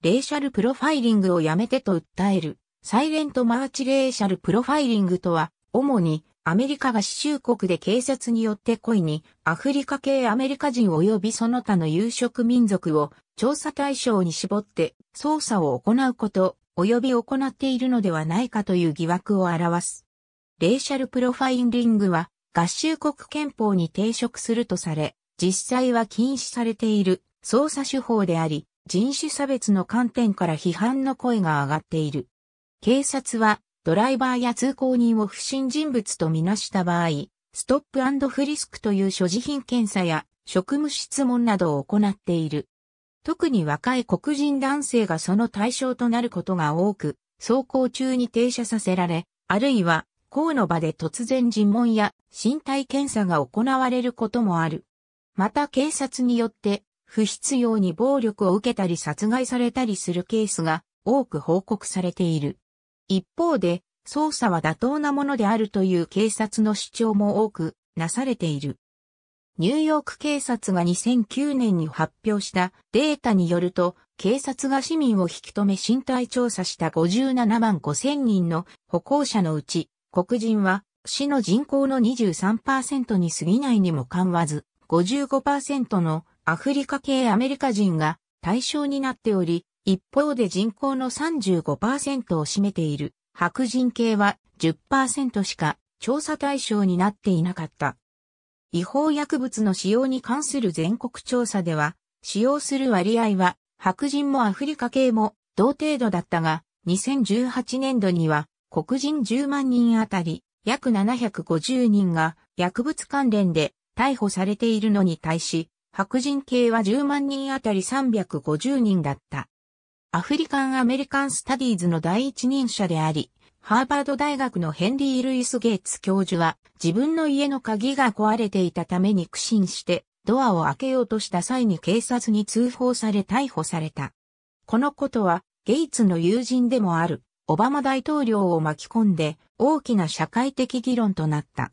レーシャルプロファイリングをやめてと訴える、サイレントマーチレーシャルプロファイリングとは、主にアメリカが合衆国で警察によって故意にアフリカ系アメリカ人及びその他の有色民族を調査対象に絞って捜査を行うこと及び行っているのではないかという疑惑を表す。レーシャルプロファイリングは合衆国憲法に抵触するとされ、実際は禁止されている捜査手法であり、人種差別の観点から批判の声が上がっている。警察はドライバーや通行人を不審人物とみなした場合、ストップフリスクという所持品検査や職務質問などを行っている。特に若い黒人男性がその対象となることが多く、走行中に停車させられ、あるいは、公の場で突然尋問や身体検査が行われることもある。また警察によって不必要に暴力を受けたり殺害されたりするケースが多く報告されている。一方で、捜査は妥当なものであるという警察の主張も多くなされている。ニューヨーク警察が2009年に発表したデータによると、警察が市民を引き止め身体調査した57万5千人の歩行者のうち、黒人は市の人口の23%に過ぎないにもかんわず、55%のアフリカ系アメリカ人が対象になっており、一方で人口の35%を占めている白人系は10%しか調査対象になっていなかった。違法薬物の使用に関する全国調査では、使用する割合は白人もアフリカ系も同程度だったが、2018年度には黒人10万人あたり約750人が薬物関連で逮捕されているのに対し、白人系は10万人あたり350人だった。アフリカン・アメリカン・スタディーズの第一人者であり、ハーバード大学のヘンリー・ルイス・ゲイツ教授は自分の家の鍵が壊れていたために苦心してドアを開けようとした際に警察に通報され逮捕された。このことはゲイツの友人でもあるオバマ大統領を巻き込んで大きな社会的議論となった。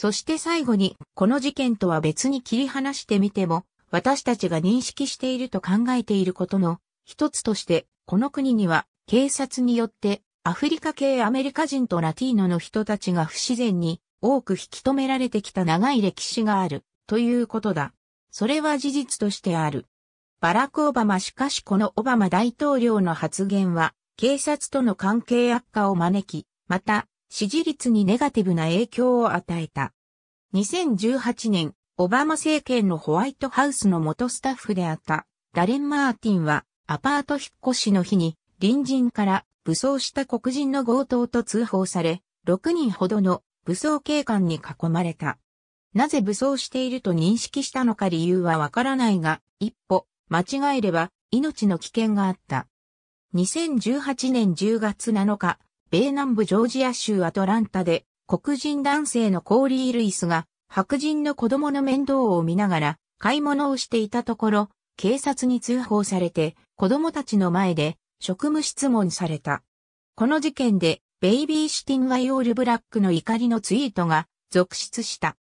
そして最後に、この事件とは別に切り離してみても、私たちが認識していると考えていることの一つとして、この国には警察によってアフリカ系アメリカ人とラティーノの人たちが不自然に多く引き止められてきた長い歴史があるということだ。それは事実としてある。バラク・オバマしかしこのオバマ大統領の発言は警察との関係悪化を招き、また支持率にネガティブな影響を与えた。2018年、オバマ政権のホワイトハウスの元スタッフであったダレン・マーティンはアパート引っ越しの日に隣人から武装した黒人の強盗と通報され、6人ほどの武装警官に囲まれた。なぜ武装していると認識したのか理由はわからないが、一歩間違えれば命の危険があった。2018年10月7日、米南部ジョージア州アトランタで、黒人男性のコーリー・ルイスが、白人の子供の面倒を見ながら、買い物をしていたところ、警察に通報されて、子供たちの前で、職務質問された。この事件で、ベイビーシティンワイオールブラックの怒りのツイートが、続出した。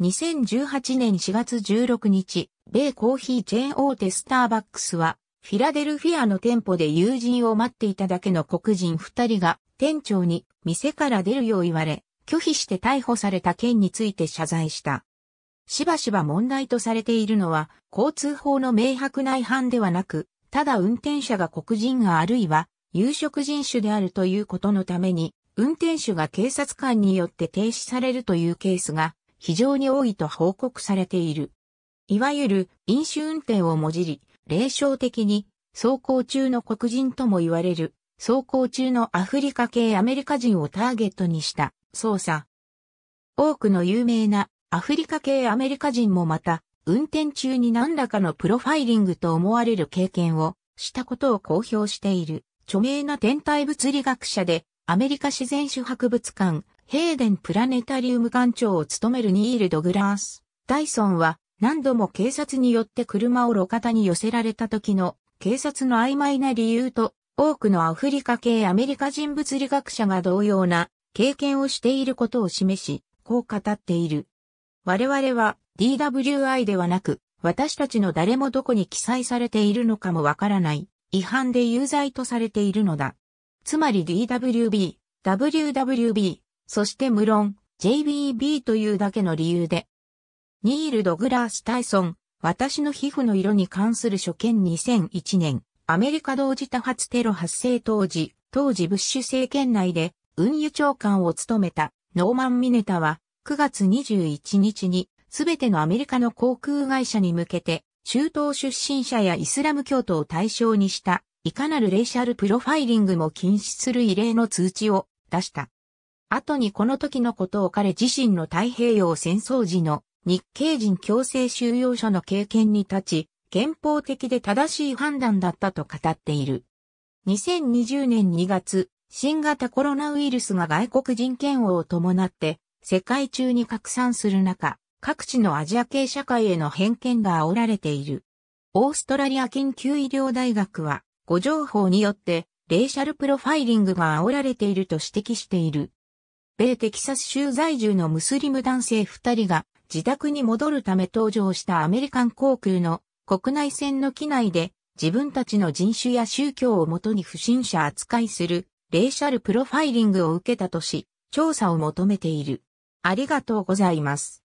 2018年4月16日、米コーヒーチェーン大手スターバックスは、フィラデルフィアの店舗で友人を待っていただけの黒人二人が店長に店から出るよう言われ、拒否して逮捕された件について謝罪した。しばしば問題とされているのは、交通法の明白な違反ではなく、ただ運転者が黒人があるいは、有色人種であるということのために、運転手が警察官によって停止されるというケースが非常に多いと報告されている。いわゆる飲酒運転をもじり、霊障的に走行中の黒人とも言われる走行中のアフリカ系アメリカ人をターゲットにした捜査。多くの有名なアフリカ系アメリカ人もまた、運転中に何らかのプロファイリングと思われる経験をしたことを公表している著名な天体物理学者でアメリカ自然史博物館ヘーデンプラネタリウム館長を務めるニール・ドグラース・ダイソンは何度も警察によって車を路肩に寄せられた時の警察の曖昧な理由と多くのアフリカ系アメリカ人物理学者が同様な経験をしていることを示し、こう語っている。我々は DWI ではなく、私たちの誰もどこに記載されているのかもわからない、違反で有罪とされているのだ。つまり DWB、WWB、そして無論 JBB というだけの理由で。ニール・ドグラース・タイソン、私の皮膚の色に関する初見2001年、アメリカ同時多発テロ発生当時、当時ブッシュ政権内で運輸長官を務めたノーマン・ミネタは9月21日にすべてのアメリカの航空会社に向けて中東出身者やイスラム教徒を対象にしたいかなるレイシャルプロファイリングも禁止する異例の通知を出した。後にこの時のことを彼自身の太平洋戦争時の日系人強制収容所の経験に立ち、憲法的で正しい判断だったと語っている。2020年2月、新型コロナウイルスが外国人嫌悪を伴って世界中に拡散する中、各地のアジア系社会への偏見が煽られている。オーストラリア緊急医療大学は、誤情報によってレーシャルプロファイリングが煽られていると指摘している。米テキサス州在住のムスリム男性2人が自宅に戻るため登場したアメリカン航空の国内線の機内で自分たちの人種や宗教をもとに不審者扱いするレーシャルプロファイリングを受けたとし、調査を求めている。ありがとうございます。